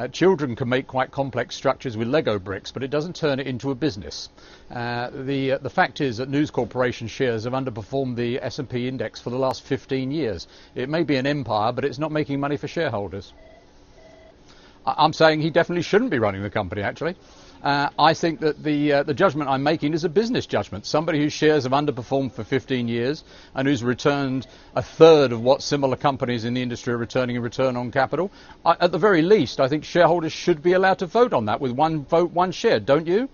Uh, children can make quite complex structures with Lego bricks, but it doesn't turn it into a business. Uh, the, uh, the fact is that News Corporation shares have underperformed the S&P index for the last 15 years. It may be an empire, but it's not making money for shareholders. I'm saying he definitely shouldn't be running the company, actually. Uh, I think that the, uh, the judgment I'm making is a business judgment. Somebody whose shares have underperformed for 15 years and who's returned a third of what similar companies in the industry are returning in return on capital, I, at the very least, I think shareholders should be allowed to vote on that with one vote, one share, don't you?